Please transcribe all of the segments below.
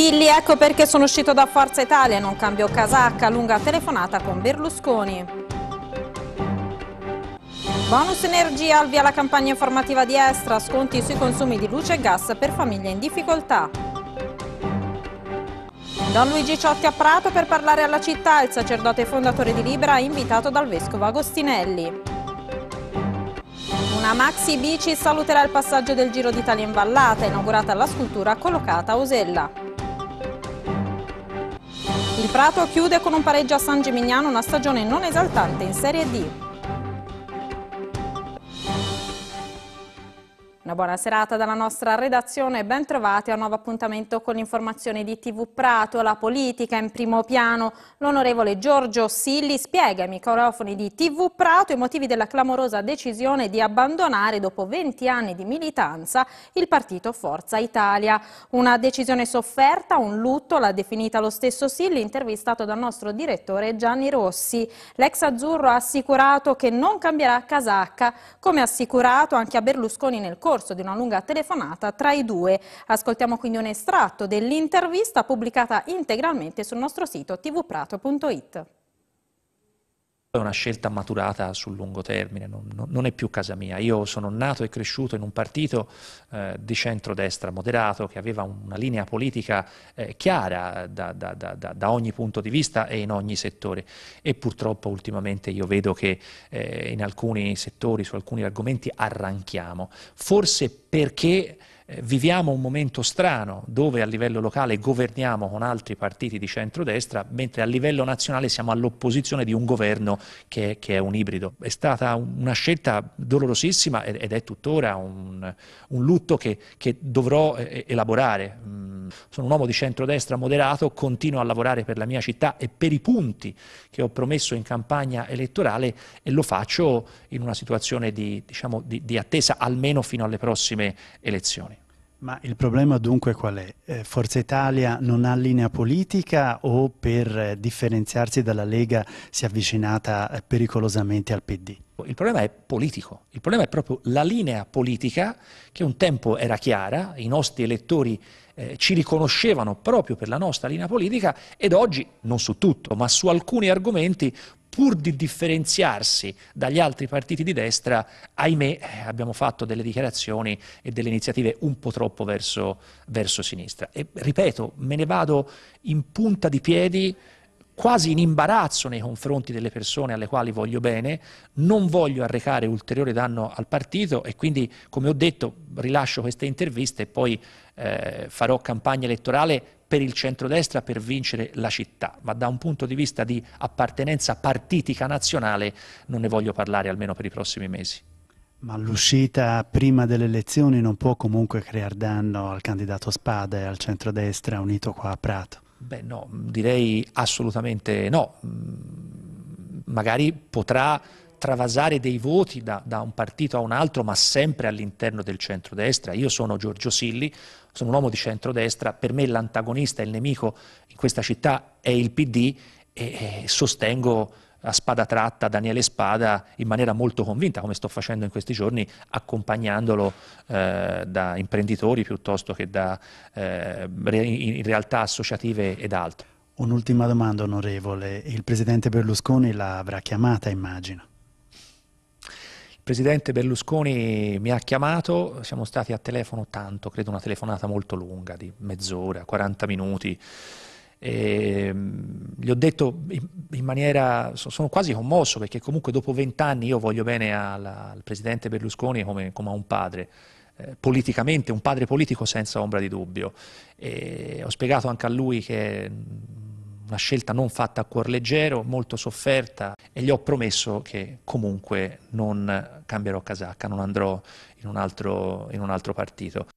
Sigli, ecco perché sono uscito da Forza Italia, non cambio casacca, lunga telefonata con Berlusconi. Bonus energia al via la campagna informativa di Estra, sconti sui consumi di luce e gas per famiglie in difficoltà. Don Luigi Ciotti a Prato per parlare alla città, il sacerdote fondatore di Libera invitato dal vescovo Agostinelli. Una maxi bici saluterà il passaggio del Giro d'Italia in vallata, inaugurata la scultura collocata a Osella. Il Prato chiude con un pareggio a San Gimignano una stagione non esaltante in Serie D. Una buona serata dalla nostra redazione e ben a un nuovo appuntamento con l'informazione di TV Prato, la politica in primo piano. L'onorevole Giorgio Silli spiega ai microfoni di TV Prato i motivi della clamorosa decisione di abbandonare dopo 20 anni di militanza il partito Forza Italia. Una decisione sofferta, un lutto, l'ha definita lo stesso Silli, intervistato dal nostro direttore Gianni Rossi. L'ex azzurro ha assicurato che non cambierà casacca, come assicurato anche a Berlusconi nel corso corso di una lunga telefonata tra i due. Ascoltiamo quindi un estratto dell'intervista pubblicata integralmente sul nostro sito tvprato.it. È una scelta maturata sul lungo termine, non, non, è più casa mia. Io sono nato e cresciuto in un partito eh, di centrodestra moderato che aveva una linea politica eh, chiara da, da, da, da, ogni punto di vista e in ogni settore. E purtroppo ultimamente io vedo che eh, in alcuni settori, su alcuni argomenti, arranchiamo. Forse perché eh, viviamo un momento strano dove a livello locale governiamo con altri partiti di centrodestra, mentre a livello nazionale siamo all'opposizione di un governo che, che è un ibrido. È stata una scelta dolorosissima ed, è tuttora un, un lutto che, che dovrò eh, eh, elaborare. Mm, sono un uomo di centrodestra moderato, continuo a lavorare per la mia città e per i punti che ho promesso in campagna elettorale e lo faccio in una situazione di, diciamo, di, di attesa almeno fino alle prossime elezioni. Ma il problema dunque qual è? Eh, Forza Italia non ha linea politica o per eh, differenziarsi dalla Lega si è avvicinata eh, pericolosamente al PD? Il problema è politico, il problema è proprio la linea politica che un tempo era chiara, i nostri elettori ci riconoscevano proprio per la nostra linea politica ed oggi, non su tutto, ma su alcuni argomenti pur di differenziarsi dagli altri partiti di destra, ahimè eh, abbiamo fatto delle dichiarazioni e delle iniziative un po' troppo verso, verso sinistra. E ripeto, me ne vado in punta di piedi quasi in imbarazzo nei confronti delle persone alle quali voglio bene, non voglio arrecare ulteriore danno al partito e quindi, come ho detto, rilascio queste interviste e poi eh, farò campagna elettorale per il centrodestra per vincere la città, ma da un punto di vista di appartenenza partitica nazionale non ne voglio parlare almeno per i prossimi mesi. Ma l'uscita prima delle elezioni non può comunque creare danno al candidato Spada e al centrodestra unito qua a Prato? Beh no, direi assolutamente no. Magari potrà travasare dei voti da, da, un partito a un altro, ma sempre all'interno del centrodestra. Io sono Giorgio Silli, sono un uomo di centrodestra, per me l'antagonista, il nemico in questa città è il PD e, sostengo a spada tratta Daniele Spada in maniera molto convinta, come sto facendo in questi giorni, accompagnandolo eh, da imprenditori piuttosto che da eh, in realtà associative ed altro. Un'ultima domanda, onorevole. Il presidente Berlusconi l'avrà chiamata, immagino presidente Berlusconi mi ha chiamato, siamo stati a telefono tanto, credo una telefonata molto lunga, di mezz'ora, 40 minuti. E ehm, gli ho detto in, maniera, sono quasi commosso perché comunque dopo vent'anni io voglio bene alla, al presidente Berlusconi come, come a un padre, eh, politicamente un padre politico senza ombra di dubbio. E ho spiegato anche a lui che una scelta non fatta a cuor leggero, molto sofferta e gli ho promesso che comunque non cambierò casacca, non andrò in un altro, in un altro partito.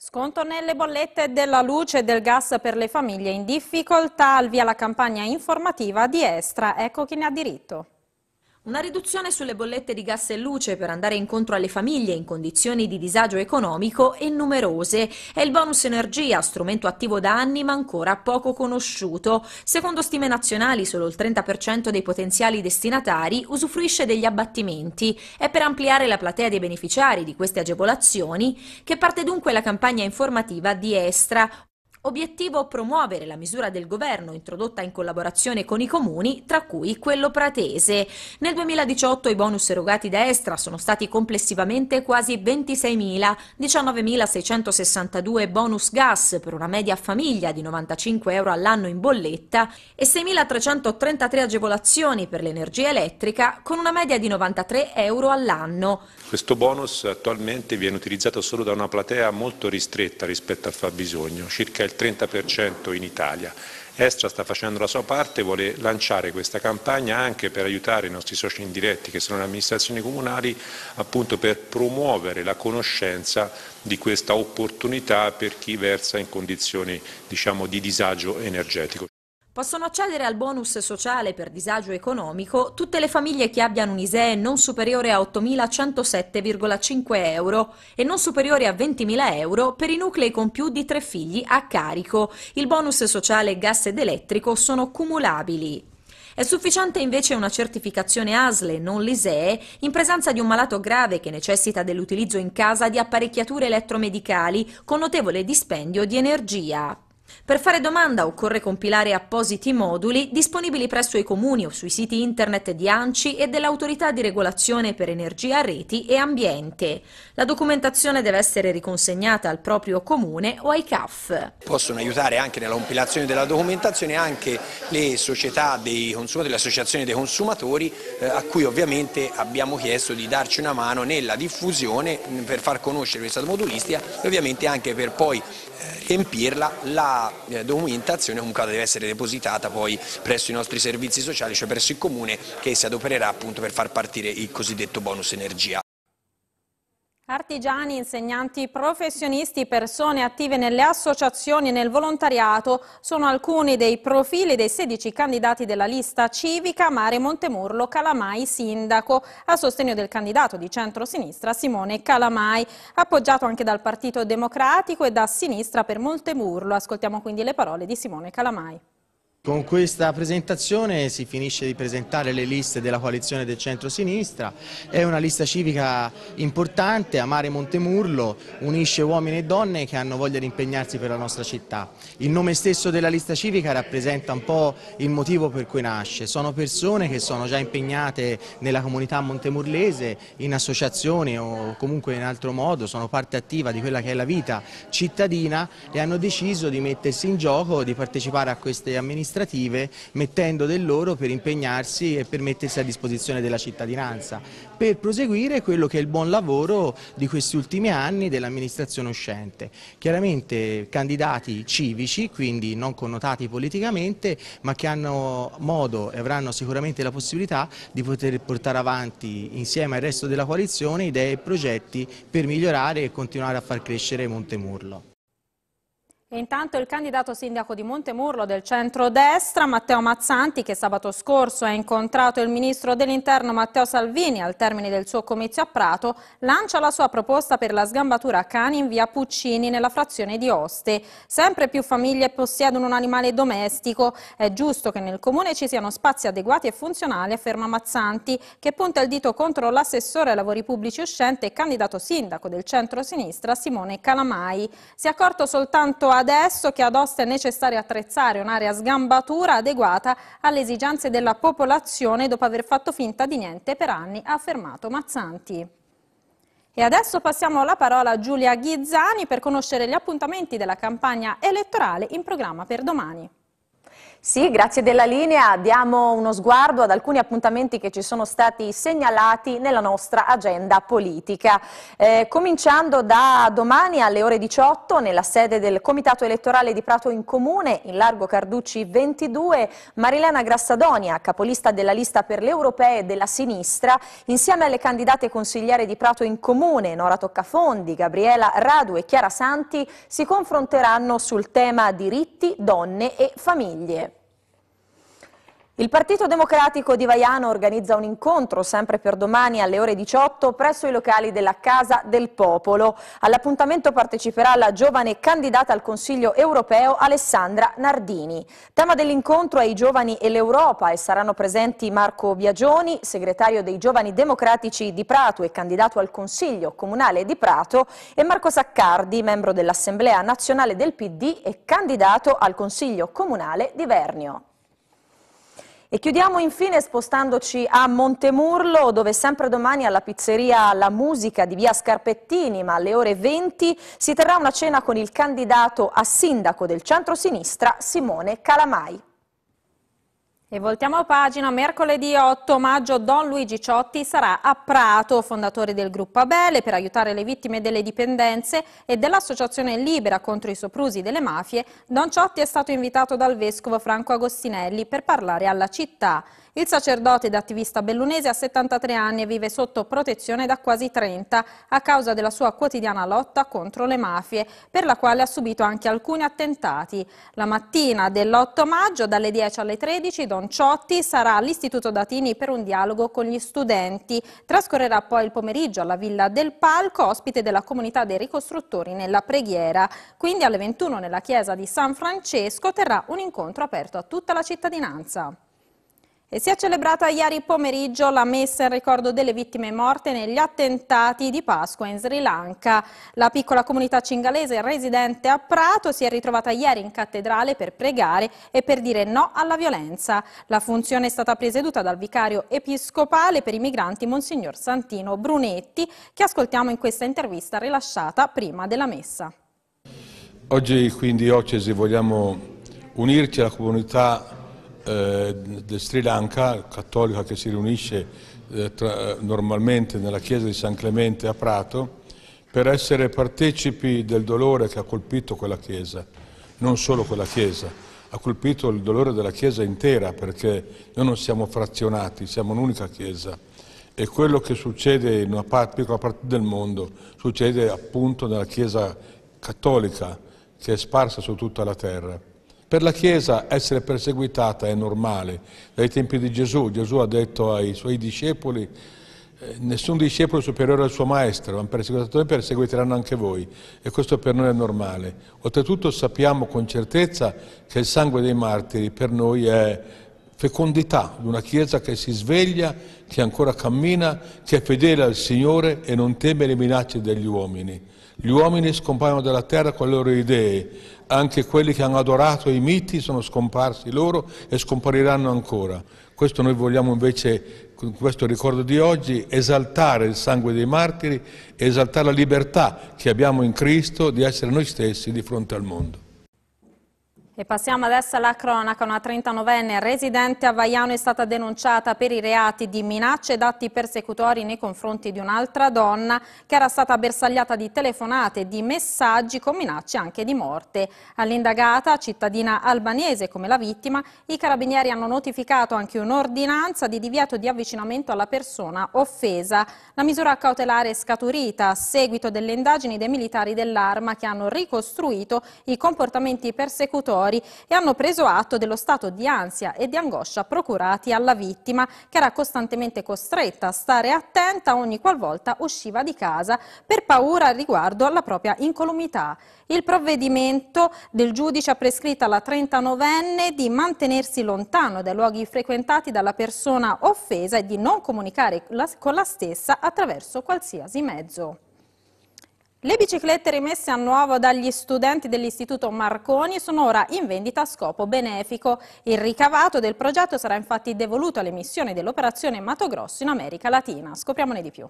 Sconto nelle bollette della luce e del gas per le famiglie in difficoltà, al via la campagna informativa di Estra, ecco chi ne ha diritto. Una riduzione sulle bollette di gas e luce per andare incontro alle famiglie in condizioni di disagio economico e numerose è il bonus energia, strumento attivo da anni ma ancora poco conosciuto. Secondo stime nazionali solo il 30% dei potenziali destinatari usufruisce degli abbattimenti. È per ampliare la platea dei beneficiari di queste agevolazioni che parte dunque la campagna informativa di Estra, Obiettivo promuovere la misura del governo introdotta in collaborazione con i comuni, tra cui quello pratese. Nel 2018 i bonus erogati da Estra sono stati complessivamente quasi 26.000, 19.662 bonus gas per una media famiglia di 95 euro all'anno in bolletta e 6.333 agevolazioni per l'energia elettrica con una media di 93 euro all'anno. Questo bonus attualmente viene utilizzato solo da una platea molto ristretta rispetto al fabbisogno, circa il il 30% in Italia. Estra sta facendo la sua parte, vuole lanciare questa campagna anche per aiutare i nostri soci indiretti che sono le amministrazioni comunali appunto per promuovere la conoscenza di questa opportunità per chi versa in condizioni diciamo, di disagio energetico. Possono accedere al bonus sociale per disagio economico tutte le famiglie che abbiano un ISEE non superiore a 8.107,5 euro e non superiore a 20.000 euro per i nuclei con più di tre figli a carico. Il bonus sociale gas ed elettrico sono cumulabili. È sufficiente invece una certificazione ASLE, non l'ISEE, in presenza di un malato grave che necessita dell'utilizzo in casa di apparecchiature elettromedicali con notevole dispendio di energia. Per fare domanda occorre compilare appositi moduli disponibili presso i comuni o sui siti internet di ANCI e dell'Autorità di Regolazione per Energia, Reti e Ambiente. La documentazione deve essere riconsegnata al proprio comune o ai CAF. Possono aiutare anche nella compilazione della documentazione anche le società dei consumatori, le associazioni dei consumatori eh, a cui ovviamente abbiamo chiesto di darci una mano nella diffusione per far conoscere questa modulistica e ovviamente anche per poi eh, riempirla la eh, documentazione comunque deve essere depositata poi presso i nostri servizi sociali, cioè presso il Comune che si adopererà appunto per far partire il cosiddetto bonus energia. Artigiani, insegnanti, professionisti, persone attive nelle associazioni e nel volontariato sono alcuni dei profili dei 16 candidati della lista civica Mare Montemurlo Calamai Sindaco a sostegno del candidato di centro-sinistra Simone Calamai, appoggiato anche dal Partito Democratico e da Sinistra per Montemurlo. Ascoltiamo quindi le parole di Simone Calamai. Con questa presentazione si finisce di presentare le liste della coalizione del centro-sinistra, è una lista civica importante, Amare Montemurlo unisce uomini e donne che hanno voglia di impegnarsi per la nostra città. Il nome stesso della lista civica rappresenta un po' il motivo per cui nasce, sono persone che sono già impegnate nella comunità montemurlese, in associazioni o comunque in altro modo, sono parte attiva di quella che è la vita cittadina e hanno deciso di mettersi in gioco, di partecipare a queste amministrazioni amministrative mettendo del loro per impegnarsi e per mettersi a disposizione della cittadinanza, per proseguire quello che è il buon lavoro di questi ultimi anni dell'amministrazione uscente. Chiaramente candidati civici, quindi non connotati politicamente, ma che hanno modo e avranno sicuramente la possibilità di poter portare avanti insieme al resto della coalizione idee e progetti per migliorare e continuare a far crescere Montemurlo. Intanto il candidato sindaco di Montemurlo del centro-destra, Matteo Mazzanti, che sabato scorso ha incontrato il ministro dell'interno Matteo Salvini al termine del suo comizio a Prato, lancia la sua proposta per la sgambatura a cani in via Puccini nella frazione di Oste. Sempre più famiglie possiedono un animale domestico. È giusto che nel comune ci siano spazi adeguati e funzionali, afferma Mazzanti, che punta il dito contro l'assessore ai lavori pubblici uscente e candidato sindaco del centro-sinistra Simone Calamai. Si è accorto soltanto a adesso che ad Ostia è necessario attrezzare un'area sgambatura adeguata alle esigenze della popolazione dopo aver fatto finta di niente per anni, ha affermato Mazzanti. E adesso passiamo la parola a Giulia Ghizzani per conoscere gli appuntamenti della campagna elettorale in programma per domani. Sì, grazie della linea. Diamo uno sguardo ad alcuni appuntamenti che ci sono stati segnalati nella nostra agenda politica. Eh, cominciando da domani alle ore 18 nella sede del Comitato elettorale di Prato in Comune, in largo Carducci 22, Marilena Grassadonia, capolista della lista per le europee della sinistra, insieme alle candidate consigliere di Prato in Comune, Nora Toccafondi, Gabriela Radu e Chiara Santi, si confronteranno sul tema diritti, donne e famiglie. Il Partito Democratico di Vaiano organizza un incontro sempre per domani alle ore 18 presso i locali della Casa del Popolo. All'appuntamento parteciperà la giovane candidata al Consiglio europeo Alessandra Nardini. Tema dell'incontro è i giovani e l'Europa e saranno presenti Marco Biagioni, segretario dei Giovani Democratici di Prato e candidato al Consiglio Comunale di Prato, e Marco Saccardi, membro dell'Assemblea Nazionale del PD e candidato al Consiglio Comunale di Vernio. E chiudiamo infine spostandoci a Montemurlo dove sempre domani alla pizzeria La Musica di via Scarpettini ma alle ore 20 si terrà una cena con il candidato a sindaco del centro-sinistra Simone Calamai. E voltiamo pagina, mercoledì 8 maggio Don Luigi Ciotti sarà a Prato, fondatore del gruppo Abele, per aiutare le vittime delle dipendenze e dell'associazione Libera contro i soprusi delle mafie. Don Ciotti è stato invitato dal vescovo Franco Agostinelli per parlare alla città. Il sacerdote ed attivista bellunese ha 73 anni e vive sotto protezione da quasi 30 a causa della sua quotidiana lotta contro le mafie, per la quale ha subito anche alcuni attentati. La mattina dell'8 maggio, dalle 10 alle 13, Don Ciotti sarà all'Istituto Datini per un dialogo con gli studenti. Trascorrerà poi il pomeriggio alla Villa del Palco, ospite della comunità dei ricostruttori nella preghiera. Quindi alle 21 nella chiesa di San Francesco terrà un incontro aperto a tutta la cittadinanza. E si è celebrata ieri pomeriggio la messa in ricordo delle vittime morte negli attentati di Pasqua in Sri Lanka. La piccola comunità cingalese residente a Prato si è ritrovata ieri in cattedrale per pregare e per dire no alla violenza. La funzione è stata presieduta dal vicario episcopale per i migranti Monsignor Santino Brunetti, che ascoltiamo in questa intervista rilasciata prima della messa. Oggi quindi Diocesi vogliamo unirci alla comunità eh, del Sri Lanka, cattolica che si riunisce eh, tra, normalmente nella chiesa di San Clemente a Prato, per essere partecipi del dolore che ha colpito quella chiesa, non solo quella chiesa, ha colpito il dolore della chiesa intera perché noi non siamo frazionati, siamo un'unica chiesa e quello che succede in una parte, piccola parte del mondo succede appunto nella chiesa cattolica che è sparsa su tutta la terra. Per la Chiesa essere perseguitata è normale. Dai tempi di Gesù, Gesù ha detto ai suoi discepoli, eh, nessun discepolo è superiore al suo maestro, ma perseguitatori perseguiteranno anche voi e questo per noi è normale. Oltretutto sappiamo con certezza che il sangue dei martiri per noi è fecondità di una Chiesa che si sveglia, che ancora cammina, che è fedele al Signore e non teme le minacce degli uomini. Gli uomini scompaiono dalla terra con le loro idee, anche quelli che hanno adorato i miti sono scomparsi loro e scompariranno ancora. Questo noi vogliamo invece, con questo ricordo di oggi, esaltare il sangue dei martiri, esaltare la libertà che abbiamo in Cristo di essere noi stessi di fronte al mondo. E passiamo adesso alla cronaca. Una 39enne residente a Vaiano è stata denunciata per i reati di minacce ed atti persecutori nei confronti di un'altra donna che era stata bersagliata di telefonate e di messaggi con minacce anche di morte. All'indagata, cittadina albanese come la vittima, i carabinieri hanno notificato anche un'ordinanza di divieto di avvicinamento alla persona offesa. La misura cautelare è scaturita a seguito delle indagini dei militari dell'arma che hanno ricostruito i comportamenti persecutori territori e hanno preso atto dello stato di ansia e di angoscia procurati alla vittima, che era costantemente costretta a stare attenta ogni qualvolta usciva di casa per paura riguardo alla propria incolumità. Il provvedimento del giudice ha prescritto alla 39enne di mantenersi lontano dai luoghi frequentati dalla persona offesa e di non comunicare con la stessa attraverso qualsiasi mezzo. Le biciclette rimesse a nuovo dagli studenti dell'Istituto Marconi sono ora in vendita a scopo benefico. Il ricavato del progetto sarà infatti devoluto alle missioni dell'operazione Mato Grosso in America Latina. Scopriamone di più.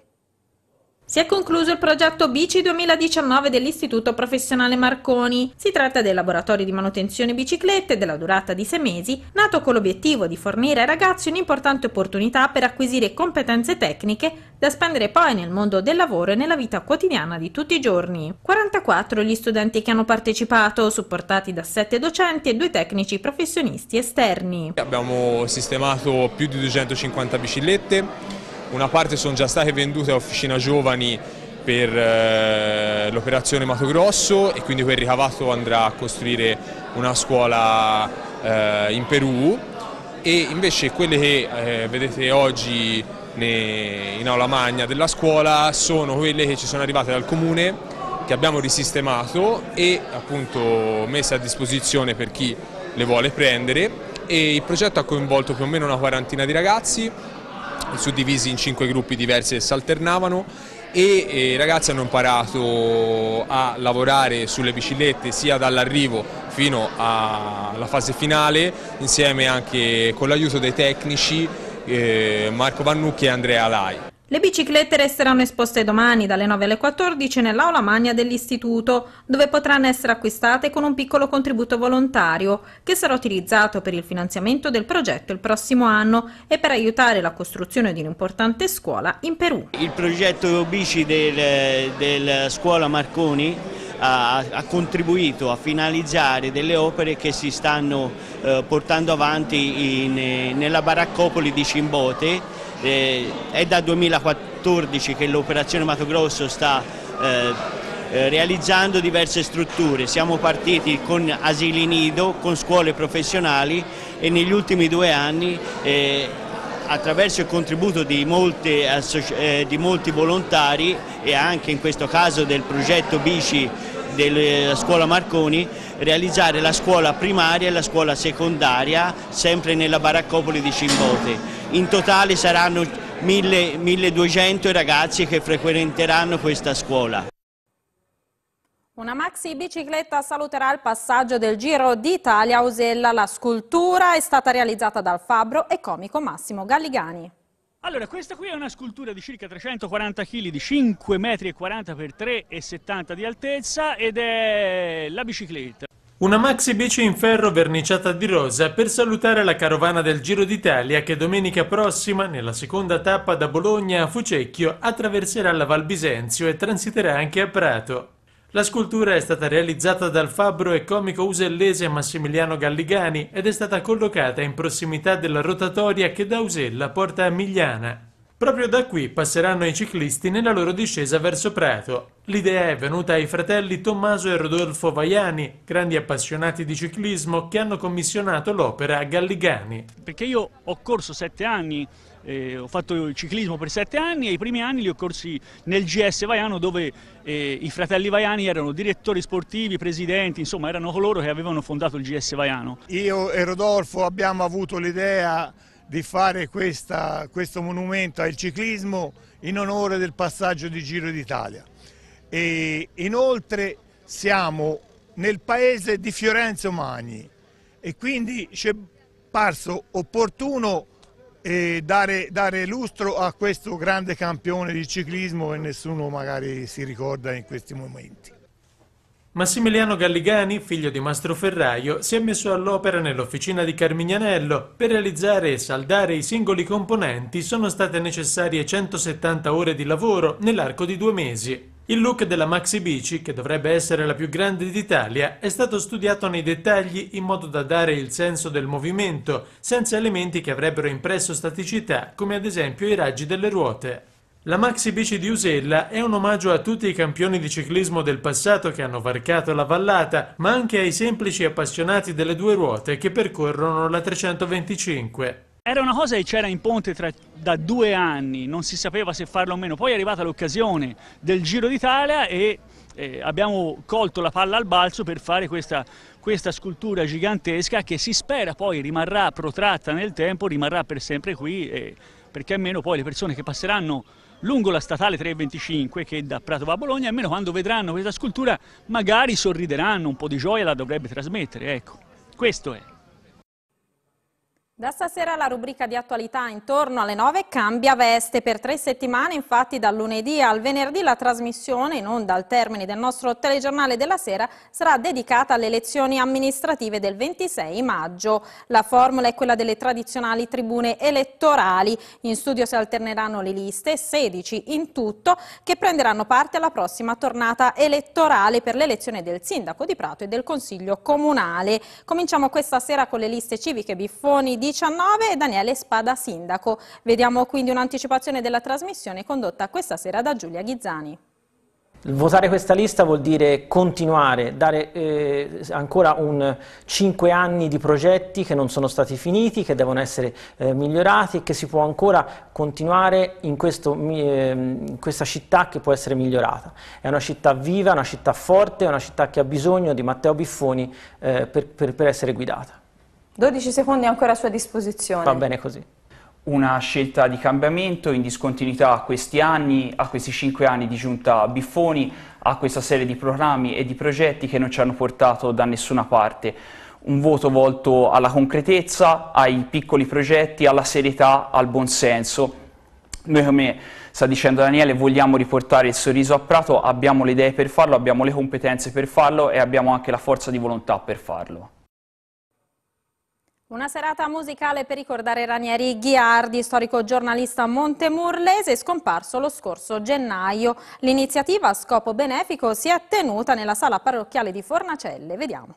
Si è concluso il progetto Bici 2019 dell'Istituto Professionale Marconi. Si tratta del laboratorio di manutenzione biciclette della durata di sei mesi, nato con l'obiettivo di fornire ai ragazzi un'importante opportunità per acquisire competenze tecniche da spendere poi nel mondo del lavoro e nella vita quotidiana di tutti i giorni. 44 gli studenti che hanno partecipato, supportati da 7 docenti e 2 tecnici professionisti esterni. Abbiamo sistemato più di 250 biciclette una parte sono già state vendute a Officina Giovani per eh, l'operazione Mato Grosso e quindi quel ricavato andrà a costruire una scuola eh, in Perù e invece quelle che eh, vedete oggi in aula magna della scuola sono quelle che ci sono arrivate dal comune che abbiamo risistemato e appunto messe a disposizione per chi le vuole prendere e il progetto ha coinvolto più o meno una quarantina di ragazzi suddivisi in cinque gruppi diversi che si alternavano e i eh, ragazzi hanno imparato a lavorare sulle biciclette sia dall'arrivo fino alla fase finale insieme anche con l'aiuto dei tecnici eh, Marco Vannucchi e Andrea Lai. Le biciclette resteranno esposte domani dalle 9 alle 14 nell'aula magna dell'istituto, dove potranno essere acquistate con un piccolo contributo volontario, che sarà utilizzato per il finanziamento del progetto il prossimo anno e per aiutare la costruzione di un'importante scuola in Perù. Il progetto bici della del scuola Marconi ha, ha, contribuito a finalizzare delle opere che si stanno eh, portando avanti in, nella baraccopoli di Cimbote eh, è da 2014 che l'operazione Mato Grosso sta eh, eh, realizzando diverse strutture, siamo partiti con asili nido, con scuole professionali e negli ultimi due anni eh, attraverso il contributo di, molti, eh, di molti volontari e anche in questo caso del progetto Bici della eh, scuola Marconi realizzare la scuola primaria e la scuola secondaria sempre nella baraccopoli di Cimbote in totale saranno 1000, 1200 ragazzi che frequenteranno questa scuola. Una maxi bicicletta saluterà il passaggio del Giro d'Italia a Osella. La scultura è stata realizzata dal fabbro e comico Massimo Galligani. Allora, questa qui è una scultura di circa 340 kg, di 5,40 m x 3,70 m di altezza ed è la bicicletta. Una maxi bici in ferro verniciata di rosa per salutare la carovana del Giro d'Italia che domenica prossima, nella seconda tappa da Bologna a Fucecchio, attraverserà la Val Bisenzio e transiterà anche a Prato. La scultura è stata realizzata dal fabbro e comico usellese Massimiliano Galligani ed è stata collocata in prossimità della rotatoria che da Usella porta a Migliana. Proprio da qui passeranno i ciclisti nella loro discesa verso Prato. L'idea è venuta ai fratelli Tommaso e Rodolfo Vaiani, grandi appassionati di ciclismo che hanno commissionato l'opera a Galligani. Perché io ho corso sette anni eh, ho fatto il ciclismo per sette anni e i primi anni li ho corsi nel GS Vaiano dove eh, i fratelli Vaiani erano direttori sportivi, presidenti, insomma erano coloro che avevano fondato il GS Vaiano. Io e Rodolfo abbiamo avuto l'idea di fare questa, questo monumento al ciclismo in onore del passaggio di Giro d'Italia. inoltre siamo nel paese di Fiorenzo Magni e quindi ci è parso opportuno eh, dare, dare lustro a questo grande campione di ciclismo che nessuno magari si ricorda in questi momenti. Massimiliano Galligani, figlio di Mastro Ferraio, si è messo all'opera nell'officina di Carmignanello. Per realizzare e saldare i singoli componenti sono state necessarie 170 ore di lavoro nell'arco di due mesi. Il look della Maxi Bici, che dovrebbe essere la più grande d'Italia, è stato studiato nei dettagli in modo da dare il senso del movimento, senza elementi che avrebbero impresso staticità, come ad esempio i raggi delle ruote. La maxi bici di Usella è un omaggio a tutti i campioni di ciclismo del passato che hanno varcato la vallata, ma anche ai semplici appassionati delle due ruote che percorrono la 325. Era una cosa che c'era in ponte tra, da due anni, non si sapeva se farlo o meno, poi è arrivata l'occasione del Giro d'Italia e eh, abbiamo colto la palla al balzo per fare questa, questa, scultura gigantesca che si spera poi rimarrà protratta nel tempo, rimarrà per sempre qui, eh, perché almeno poi le persone che passeranno lungo la statale 325 che da Prato va a Bologna, almeno quando vedranno questa scultura magari sorrideranno, un po' di gioia la dovrebbe trasmettere, ecco, questo è. Da stasera la rubrica di attualità intorno alle 9 cambia veste. Per tre settimane, infatti, dal lunedì al venerdì la trasmissione, in onda al termine del nostro telegiornale della sera, sarà dedicata alle elezioni amministrative del 26 maggio. La formula è quella delle tradizionali tribune elettorali. In studio si alterneranno le liste, 16 in tutto, che prenderanno parte alla prossima tornata elettorale per l'elezione del sindaco di Prato e del Consiglio Comunale. Cominciamo questa sera con le liste civiche Biffoni di 19 Daniele Spada Sindaco. Vediamo quindi un'anticipazione della trasmissione condotta questa sera da Giulia Ghizzani. Votare questa lista vuol dire continuare, dare eh, ancora un 5 anni di progetti che non sono stati finiti, che devono essere eh, migliorati e che si può ancora continuare in, questo, ehm, in, questa città che può essere migliorata. È una città viva, una città forte, una città che ha bisogno di Matteo Biffoni eh, per, per, per essere guidata. 12 secondi ancora a sua disposizione. Va bene così. Una scelta di cambiamento in discontinuità a questi anni, a questi cinque anni di giunta Biffoni, a questa serie di programmi e di progetti che non ci hanno portato da nessuna parte un voto volto alla concretezza, ai piccoli progetti, alla serietà, al buonsenso. Noi, come sta dicendo Daniele, vogliamo riportare il sorriso a Prato, abbiamo le idee per farlo, abbiamo le competenze per farlo e abbiamo anche la forza di volontà per farlo. Una serata musicale per ricordare Ranieri Ghiardi, storico giornalista montemurlese, scomparso lo scorso gennaio. L'iniziativa a scopo benefico si è tenuta nella sala parrocchiale di Fornacelle. Vediamo.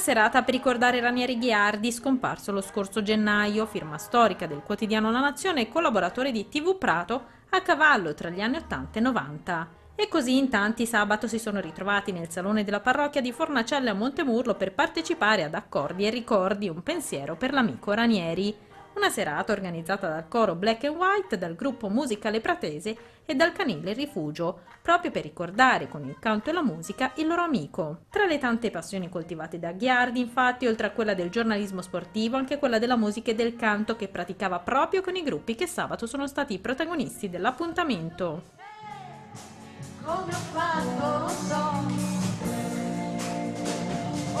serata per ricordare Ranieri Ghiardi, scomparso lo scorso gennaio, firma storica del quotidiano La Nazione e collaboratore di TV Prato, a cavallo tra gli anni 80 e 90. E così in tanti sabato si sono ritrovati nel salone della parrocchia di Fornacelle a Montemurlo per partecipare ad accordi e ricordi un pensiero per l'amico Ranieri. Una serata organizzata dal coro Black and White, dal gruppo Musicale Pratese e dal canile rifugio, proprio per ricordare con il canto e la musica il loro amico. Tra le tante passioni coltivate da Ghiardi, infatti, oltre a quella del giornalismo sportivo, anche quella della musica e del canto che praticava proprio con i gruppi che sabato sono stati i protagonisti dell'appuntamento. Come quando lo so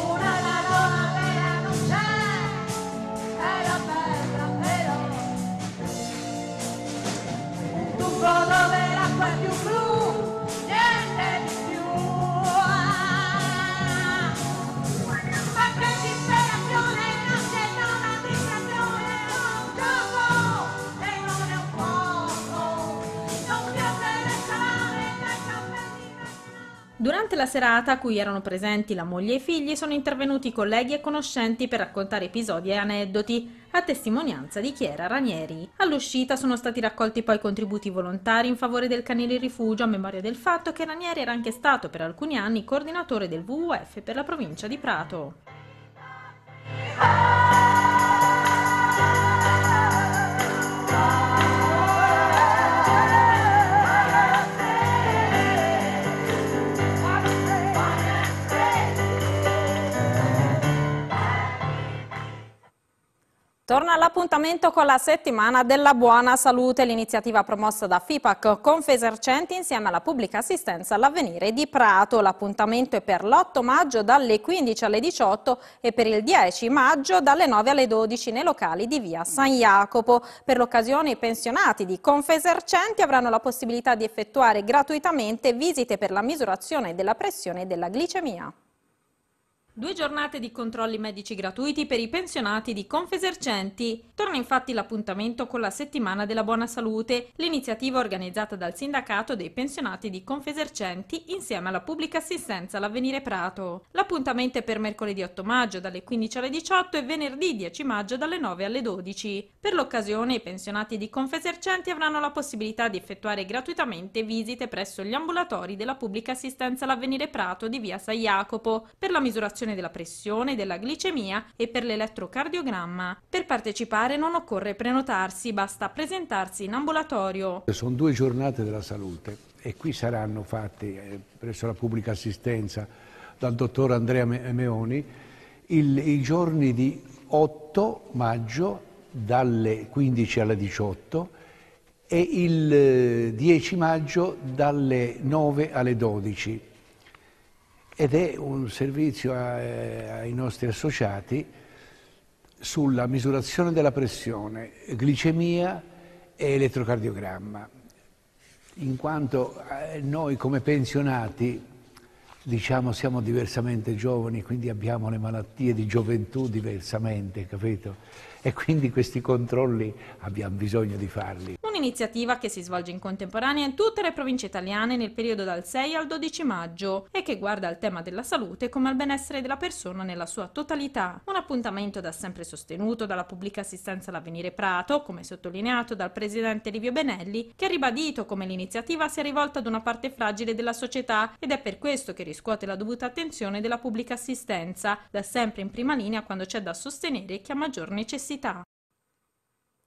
Ora la donna vera non c'è tu de fue un Durante la serata a cui erano presenti la moglie e i figli sono intervenuti colleghi e conoscenti per raccontare episodi e aneddoti, a testimonianza di Chiara Ranieri. All'uscita sono stati raccolti poi contributi volontari in favore del canile rifugio a memoria del fatto che Ranieri era anche stato per alcuni anni coordinatore del WWF per la provincia di Prato. Torna all'appuntamento con la settimana della buona salute, l'iniziativa promossa da FIPAC Confesercenti insieme alla pubblica assistenza all'avvenire di Prato. L'appuntamento è per l'8 maggio dalle 15 alle 18 e per il 10 maggio dalle 9 alle 12 nei locali di via San Jacopo. Per l'occasione i pensionati di Confesercenti avranno la possibilità di effettuare gratuitamente visite per la misurazione della pressione e della glicemia. Due giornate di controlli medici gratuiti per i pensionati di Confesercenti. Torna infatti l'appuntamento con la settimana della buona salute, l'iniziativa organizzata dal sindacato dei pensionati di Confesercenti insieme alla pubblica assistenza all'Avvenire Prato. L'appuntamento è per mercoledì 8 maggio dalle 15 alle 18 e venerdì 10 maggio dalle 9 alle 12. Per l'occasione i pensionati di Confesercenti avranno la possibilità di effettuare gratuitamente visite presso gli ambulatori della pubblica assistenza all'Avvenire Prato di via San Jacopo per la misurazione misurazione della pressione, della glicemia e per l'elettrocardiogramma. Per partecipare non occorre prenotarsi, basta presentarsi in ambulatorio. Sono due giornate della salute e qui saranno fatte eh, presso la pubblica assistenza dal dottor Andrea Meoni il, i giorni di 8 maggio dalle 15 alle 18 e il 10 eh, maggio dalle 9 alle 12 ed è un servizio a, eh, ai nostri associati sulla misurazione della pressione, glicemia e elettrocardiogramma, in quanto eh, noi come pensionati diciamo siamo diversamente giovani, quindi abbiamo le malattie di gioventù diversamente, capito? E quindi questi controlli abbiamo bisogno di farli un'iniziativa che si svolge in contemporanea in tutte le province italiane nel periodo dal 6 al 12 maggio e che guarda al tema della salute come al benessere della persona nella sua totalità. Un appuntamento da sempre sostenuto dalla pubblica assistenza all'Avvenire Prato, come sottolineato dal presidente Livio Benelli, che ha ribadito come l'iniziativa sia rivolta ad una parte fragile della società ed è per questo che riscuote la dovuta attenzione della pubblica assistenza, da sempre in prima linea quando c'è da sostenere chi ha maggior necessità.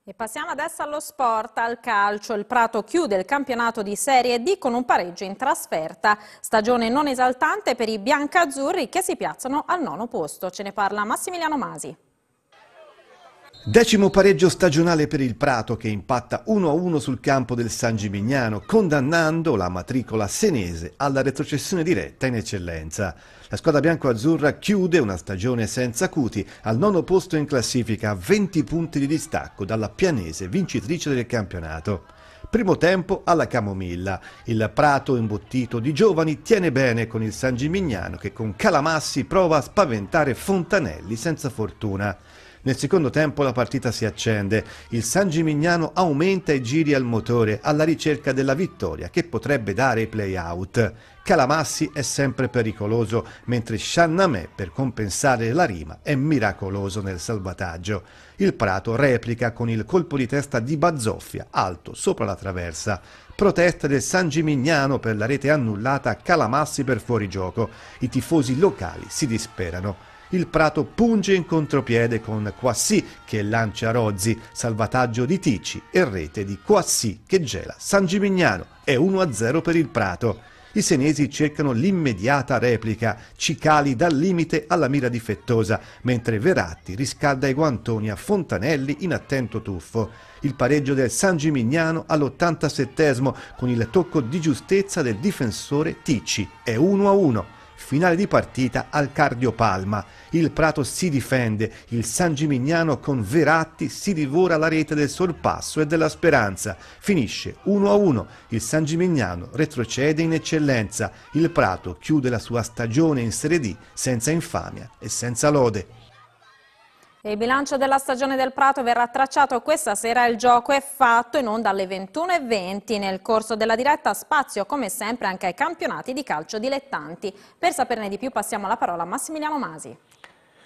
E passiamo adesso allo sport, al calcio. Il Prato chiude il campionato di Serie D con un pareggio in trasferta. Stagione non esaltante per i biancazzurri che si piazzano al nono posto. Ce ne parla Massimiliano Masi. Decimo pareggio stagionale per il Prato che impatta 1-1 sul campo del San Gimignano, condannando la matricola senese alla retrocessione diretta in eccellenza. La squadra bianco-azzurra chiude una stagione senza cuti al nono posto in classifica a 20 punti di distacco dalla pianese vincitrice del campionato. Primo tempo alla Camomilla. Il Prato imbottito di giovani tiene bene con il San Gimignano che con Calamassi prova a spaventare Fontanelli senza fortuna. Nel secondo tempo la partita si accende, il San Gimignano aumenta i giri al motore alla ricerca della vittoria che potrebbe dare i play-out. Calamassi è sempre pericoloso, mentre Sciannamè, per compensare la rima, è miracoloso nel salvataggio. Il Prato replica con il colpo di testa di Bazzoffia, alto, sopra la traversa. Protesta del San Gimignano per la rete annullata, Calamassi per fuorigioco. I tifosi locali si disperano il Prato punge in contropiede con Quassi che lancia Rozzi, salvataggio di Ticci e rete di Quassi che gela San Gimignano. È 1-0 per il Prato. I senesi cercano l'immediata replica, Cicali dal limite alla mira difettosa, mentre Veratti riscalda i guantoni a Fontanelli in attento tuffo. Il pareggio del San Gimignano all'87 con il tocco di giustezza del difensore Ticci è 1-1. Finale di partita al Cardiopalma. Il Prato si difende, il San Gimignano con Veratti si divora la rete del sorpasso e della speranza. Finisce 1-1, il San Gimignano retrocede in eccellenza, il Prato chiude la sua stagione in Serie D senza infamia e senza lode. Il bilancio della stagione del Prato verrà tracciato questa sera, il gioco è fatto in onda alle 21.20. Nel corso della diretta spazio come sempre anche ai campionati di calcio dilettanti. Per saperne di più passiamo la parola a Massimiliano Masi.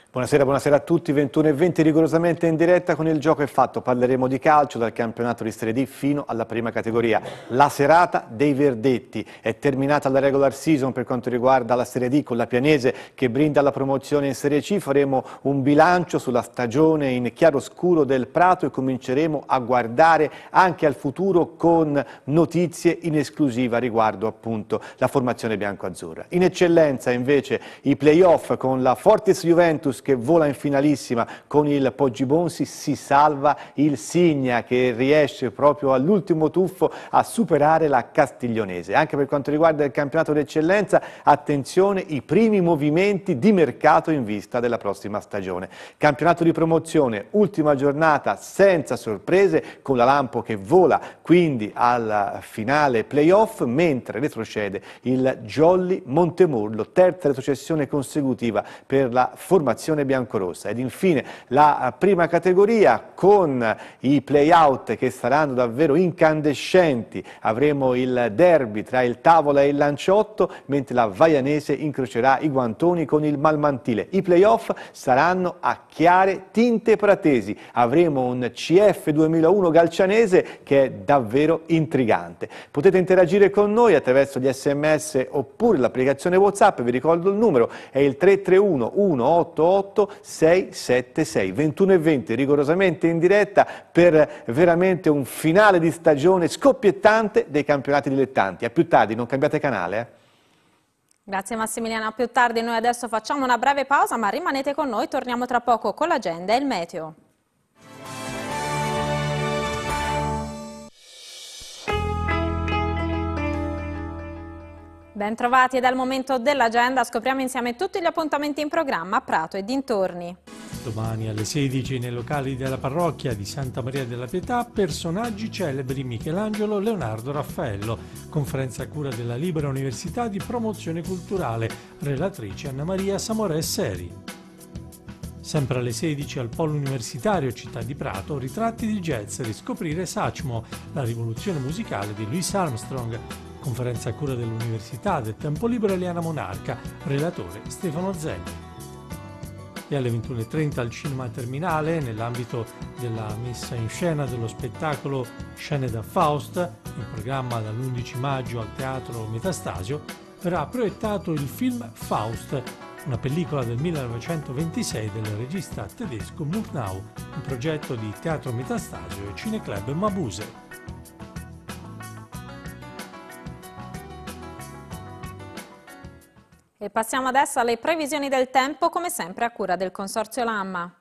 Buonasera, buonasera, a tutti, 21 e 20 rigorosamente in diretta con il gioco è fatto, parleremo di calcio dal campionato di Serie D fino alla prima categoria. La serata dei verdetti è terminata la regular season per quanto riguarda la Serie D con la Pianese che brinda la promozione in Serie C, faremo un bilancio sulla stagione in chiaroscuro del Prato e cominceremo a guardare anche al futuro con notizie in esclusiva riguardo appunto la formazione bianco-azzurra. In eccellenza invece i playoff con la Fortis Juventus Juventus che vola in finalissima con il Poggi Bonsi, si salva il Signa che riesce proprio all'ultimo tuffo a superare la Castiglionese. Anche per quanto riguarda il campionato d'eccellenza, attenzione i primi movimenti di mercato in vista della prossima stagione. Campionato di promozione, ultima giornata senza sorprese con la Lampo che vola quindi al finale playoff mentre retrocede il Jolly Montemurlo, terza retrocessione consecutiva per la formazione formazione biancorossa. Ed infine la eh, prima categoria con i playout che saranno davvero incandescenti. Avremo il derby tra il Tavola e il Lanciotto, mentre la Vaianese incrocerà i guantoni con il Malmantile. I playoff saranno a chiare tinte pratesi. Avremo un CF 2001 galcianese che è davvero intrigante. Potete interagire con noi attraverso gli sms oppure l'applicazione WhatsApp, vi ricordo il numero, è il 331 188 338 676 21 e 20 rigorosamente in diretta per veramente un finale di stagione scoppiettante dei campionati dilettanti. A più tardi, non cambiate canale. Eh? Grazie Massimiliano, a più tardi noi adesso facciamo una breve pausa ma rimanete con noi, torniamo tra poco con l'agenda e il meteo. Bentrovati e dal momento dell'agenda scopriamo insieme tutti gli appuntamenti in programma a Prato e dintorni. Domani alle 16 nei locali della parrocchia di Santa Maria della Pietà personaggi celebri Michelangelo, Leonardo, Raffaello. Conferenza a cura della Libera Università di Promozione Culturale. Relatrice Anna Maria Samore Seri. Sempre alle 16 al Polo Universitario Città di Prato, ritratti di jazz, riscoprire Sachmo, la rivoluzione musicale di Louis Armstrong, Conferenza a cura dell'Università del Tempo Libero Eliana Monarca, relatore Stefano Zelli. E alle 21.30 al Cinema Terminale, nell'ambito della messa in scena dello spettacolo Scene da Faust, in programma dall'11 maggio al Teatro Metastasio, verrà proiettato il film Faust, una pellicola del 1926 del regista tedesco Murnau, un progetto di Teatro Metastasio e Cineclub Mabuse. E passiamo adesso alle previsioni del tempo, come sempre a cura del Consorzio Lamma.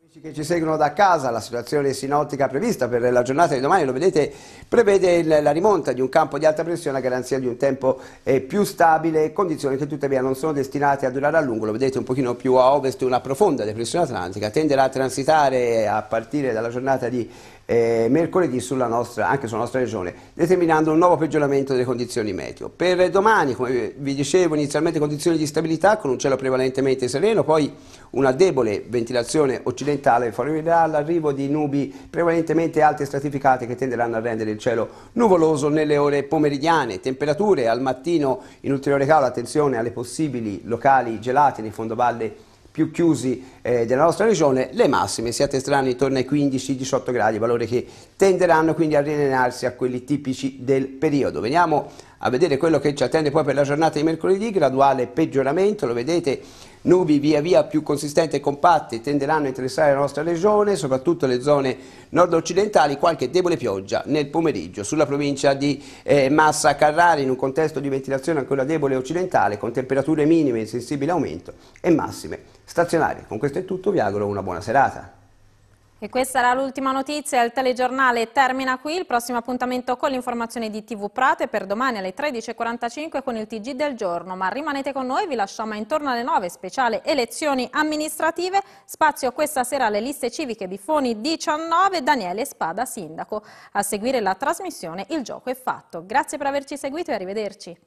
Amici che ci seguono da casa, la situazione sinottica prevista per la giornata di domani, lo vedete, prevede il, la rimonta di un campo di alta pressione a garanzia di un tempo eh, più stabile, condizioni che tuttavia non sono destinate a durare a lungo, lo vedete un pochino più a ovest, una profonda depressione atlantica tenderà a transitare a partire dalla giornata di eh, mercoledì sulla nostra, anche sulla nostra regione, determinando un nuovo peggioramento delle condizioni meteo. Per domani, come vi dicevo, inizialmente condizioni di stabilità con un cielo prevalentemente sereno, poi una debole ventilazione occidentale favorirà l'arrivo di nubi prevalentemente alte e stratificate che tenderanno a rendere il cielo nuvoloso nelle ore pomeridiane. Temperature al mattino in ulteriore calo, attenzione alle possibili locali gelate nei fondovalle più chiusi eh, della nostra regione, le massime si attesteranno intorno ai 15-18 gradi, valori che tenderanno quindi a riallinearsi a quelli tipici del periodo. Veniamo a vedere quello che ci attende poi per la giornata di mercoledì, graduale peggioramento, lo vedete, nubi via via più consistenti e compatte tenderanno a interessare la nostra regione, soprattutto le zone nord-occidentali, qualche debole pioggia nel pomeriggio sulla provincia di eh, Massa Carrari in un contesto di ventilazione ancora debole occidentale con temperature minime in sensibile aumento e massime stazionarie. Con questo questo è tutto, vi auguro una buona serata. E questa era l'ultima notizia, il telegiornale termina qui, il prossimo appuntamento con l'informazione di TV Prate per domani alle 13.45 con il TG del giorno, ma rimanete con noi, vi lasciamo intorno alle 9, speciale elezioni amministrative, spazio questa sera alle liste civiche Bifoni 19, Daniele Spada Sindaco. A seguire la trasmissione Il Gioco è Fatto. Grazie per averci seguito e arrivederci.